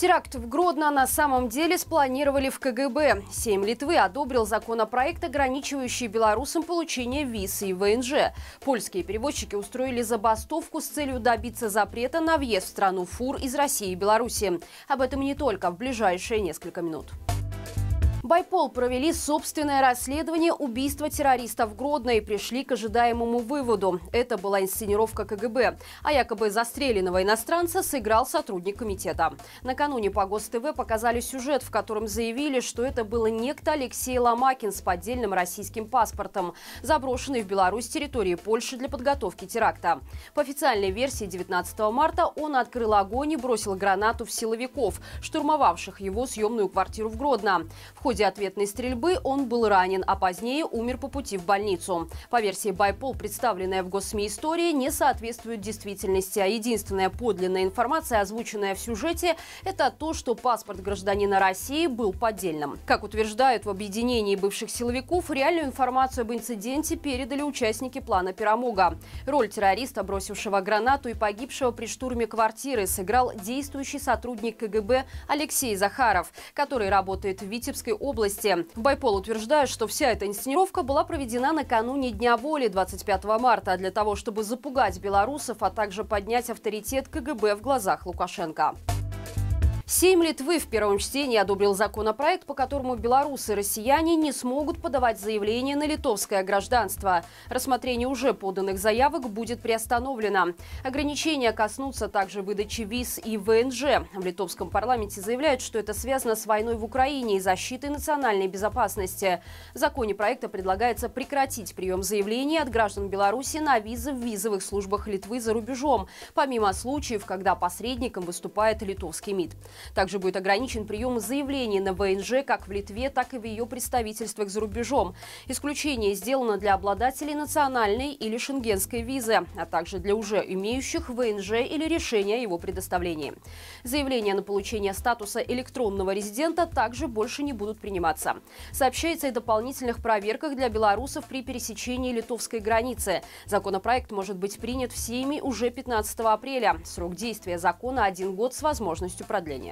Теракт в Гродно на самом деле спланировали в КГБ. Сейм Литвы одобрил законопроект, ограничивающий белорусам получение виз и ВНЖ. Польские перевозчики устроили забастовку с целью добиться запрета на въезд в страну фур из России и Беларуси. Об этом не только в ближайшие несколько минут. Байпол провели собственное расследование убийства террориста в Гродно и пришли к ожидаемому выводу. Это была инсценировка КГБ, а якобы застреленного иностранца сыграл сотрудник комитета. Накануне по ГосТВ показали сюжет, в котором заявили, что это был некто Алексей Ломакин с поддельным российским паспортом, заброшенный в Беларусь территории Польши для подготовки теракта. По официальной версии 19 марта он открыл огонь и бросил гранату в силовиков, штурмовавших его съемную квартиру в Гродно. В ходе ходе ответной стрельбы он был ранен, а позднее умер по пути в больницу. По версии Байпол, представленная в госсми истории, не соответствует действительности. А единственная подлинная информация, озвученная в сюжете, это то, что паспорт гражданина России был поддельным. Как утверждают в объединении бывших силовиков, реальную информацию об инциденте передали участники плана Пирамога. Роль террориста, бросившего гранату и погибшего при штурме квартиры, сыграл действующий сотрудник КГБ Алексей Захаров, который работает в Витебской области области. Байпол утверждает, что вся эта инсценировка была проведена накануне Дня воли 25 марта для того, чтобы запугать белорусов, а также поднять авторитет КГБ в глазах Лукашенко. Сейм Литвы в первом чтении одобрил законопроект, по которому белорусы и россияне не смогут подавать заявление на литовское гражданство. Рассмотрение уже поданных заявок будет приостановлено. Ограничения коснутся также выдачи виз и ВНЖ. В литовском парламенте заявляют, что это связано с войной в Украине и защитой национальной безопасности. В законе проекта предлагается прекратить прием заявлений от граждан Беларуси на визы в визовых службах Литвы за рубежом, помимо случаев, когда посредником выступает литовский МИД. Также будет ограничен прием заявлений на ВНЖ как в Литве, так и в ее представительствах за рубежом. Исключение сделано для обладателей национальной или шенгенской визы, а также для уже имеющих ВНЖ или решения о его предоставлении. Заявления на получение статуса электронного резидента также больше не будут приниматься. Сообщается и дополнительных проверках для белорусов при пересечении литовской границы. Законопроект может быть принят всеми уже 15 апреля. Срок действия закона – один год с возможностью продления.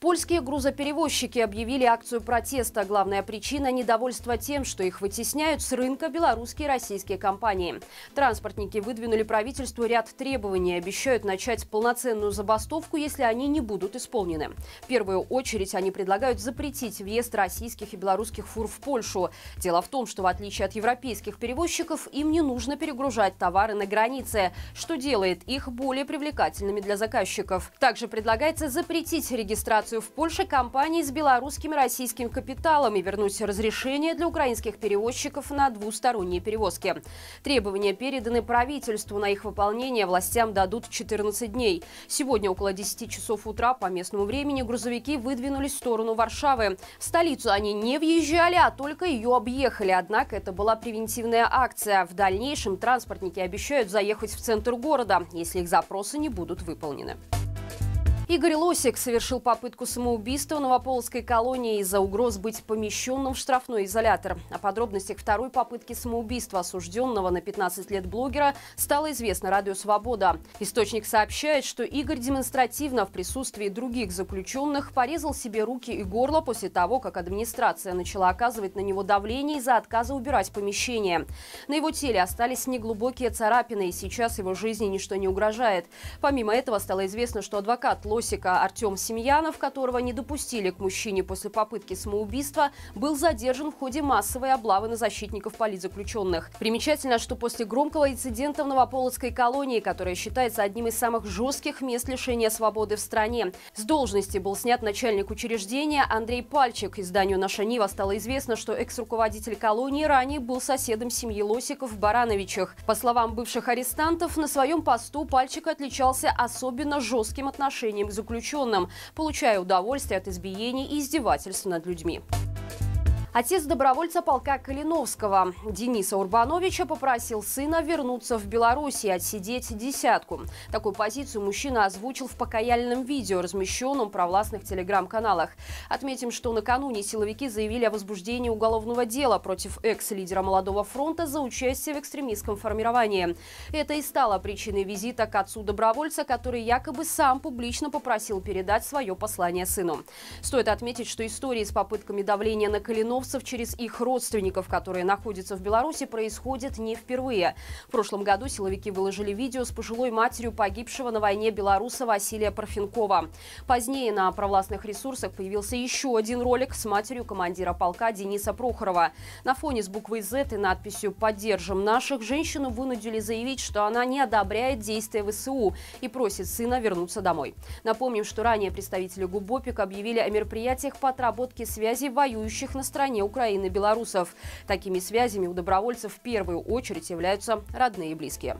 Польские грузоперевозчики объявили акцию протеста. Главная причина – недовольство тем, что их вытесняют с рынка белорусские и российские компании. Транспортники выдвинули правительству ряд требований и обещают начать полноценную забастовку, если они не будут исполнены. В первую очередь они предлагают запретить въезд российских и белорусских фур в Польшу. Дело в том, что в отличие от европейских перевозчиков, им не нужно перегружать товары на границе, что делает их более привлекательными для заказчиков. Также предлагается запретить регистрацию акцию в Польше компании с белорусским и российским капиталом и вернуть разрешение для украинских перевозчиков на двусторонние перевозки. Требования переданы правительству. На их выполнение властям дадут 14 дней. Сегодня около 10 часов утра по местному времени грузовики выдвинулись в сторону Варшавы. В столицу они не въезжали, а только ее объехали. Однако это была превентивная акция. В дальнейшем транспортники обещают заехать в центр города, если их запросы не будут выполнены. Игорь Лосик совершил попытку самоубийства в Новополоцкой колонии из-за угроз быть помещенным в штрафной изолятор. О подробностях второй попытки самоубийства осужденного на 15 лет блогера стало известно Радио Свобода. Источник сообщает, что Игорь демонстративно в присутствии других заключенных порезал себе руки и горло после того, как администрация начала оказывать на него давление из-за отказа убирать помещение. На его теле остались неглубокие царапины, и сейчас его жизни ничто не угрожает. Помимо этого стало известно, что адвокат Лосик Новосика Артем Семьянов, которого не допустили к мужчине после попытки самоубийства, был задержан в ходе массовой облавы на защитников политзаключенных. Примечательно, что после громкого инцидента в Новополоцкой колонии, которая считается одним из самых жестких мест лишения свободы в стране, с должности был снят начальник учреждения Андрей Пальчик. Изданию «Наша Нива» стало известно, что экс-руководитель колонии ранее был соседом семьи Лосиков в Барановичах. По словам бывших арестантов, на своем посту Пальчик отличался особенно жестким отношением к заключенным, получая удовольствие от избиений и издевательств над людьми. Отец добровольца полка Калиновского Дениса Урбановича попросил сына вернуться в Беларусь и отсидеть десятку. Такую позицию мужчина озвучил в покаяльном видео, размещенном в провластных телеграм-каналах. Отметим, что накануне силовики заявили о возбуждении уголовного дела против экс-лидера Молодого фронта за участие в экстремистском формировании. Это и стало причиной визита к отцу добровольца, который якобы сам публично попросил передать свое послание сыну. Стоит отметить, что истории с попытками давления на Калиновского белорусов через их родственников, которые находятся в Беларуси, происходит не впервые. В прошлом году силовики выложили видео с пожилой матерью погибшего на войне белоруса Василия Парфенкова. Позднее на провластных ресурсах появился еще один ролик с матерью командира полка Дениса Прохорова. На фоне с буквой «З» и надписью «Поддержим наших» женщину вынудили заявить, что она не одобряет действия ВСУ и просит сына вернуться домой. Напомним, что ранее представители ГУБОПИК объявили о мероприятиях по отработке связи воюющих на стране образования Украины белорусов. Такими связями у добровольцев в первую очередь являются родные и близкие.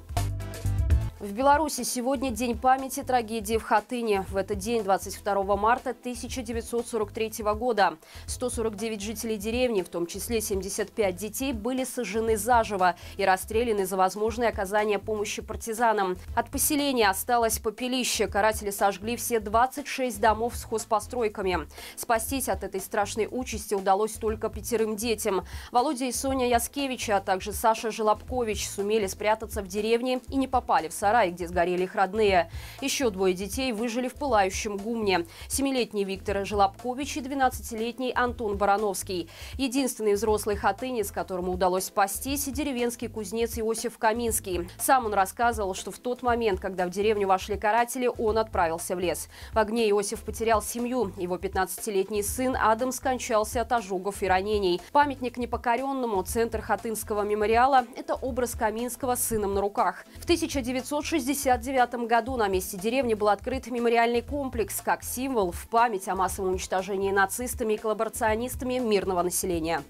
В Беларуси сегодня День памяти трагедии в Хатыне. В этот день, 22 марта 1943 года, 149 жителей деревни, в том числе 75 детей, были сожжены заживо и расстреляны за возможное оказание помощи партизанам. От поселения осталось попелище. Каратели сожгли все 26 домов с хозпостройками. Спастись от этой страшной участи удалось только пятерым детям. Володя и Соня Яскевича, а также Саша Желобкович сумели спрятаться в деревне и не попали в сад сарай, где сгорели их родные. Еще двое детей выжили в пылающем гумне. Семилетний Виктор Желобкович и 12-летний Антон Барановский. Единственный взрослый хатынец, которому удалось спастись, деревенский кузнец Иосиф Каминский. Сам он рассказывал, что в тот момент, когда в деревню вошли каратели, он отправился в лес. В огне Иосиф потерял семью. Его 15-летний сын Адам скончался от ожогов и ранений. Памятник непокоренному, центр Хатынского мемориала – это образ Каминского с сыном на руках. В 1900 1969 году на месте деревни был открыт мемориальный комплекс как символ в память о массовом уничтожении нацистами и коллаборационистами мирного населения.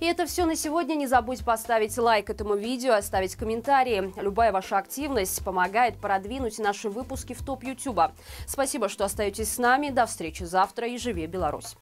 И это все на сегодня. Не забудь поставить лайк этому видео, оставить комментарии. Любая ваша активность помогает продвинуть наши выпуски в топ Ютуба. Спасибо, что остаетесь с нами. До встречи завтра и живи Беларусь!